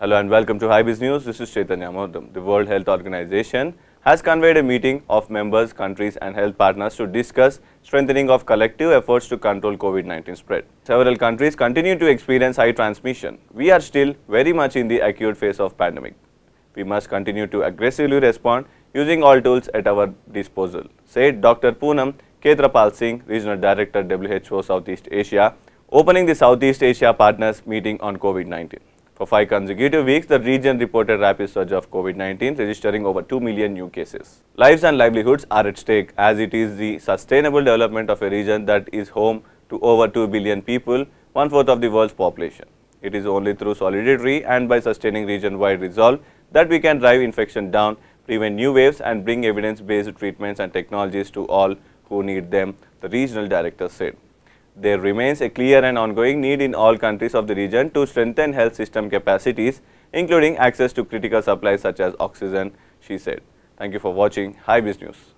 Hello and welcome to HiBiz News. This is Chaitanya Mohdam. The World Health Organization has convened a meeting of members, countries and health partners to discuss strengthening of collective efforts to control COVID-19 spread. Several countries continue to experience high transmission. We are still very much in the acute phase of pandemic. We must continue to aggressively respond using all tools at our disposal, said Dr. Poonam Ketrapal Singh, Regional Director WHO Southeast Asia, opening the Southeast Asia Partners meeting on COVID-19. For five consecutive weeks, the region reported rapid surge of COVID-19, registering over 2 million new cases. Lives and livelihoods are at stake as it is the sustainable development of a region that is home to over 2 billion people, one-fourth of the world's population. It is only through solidarity and by sustaining region-wide resolve that we can drive infection down, prevent new waves and bring evidence-based treatments and technologies to all who need them, the regional director said there remains a clear and ongoing need in all countries of the region to strengthen health system capacities, including access to critical supplies such as oxygen, she said. Thank you for watching High News.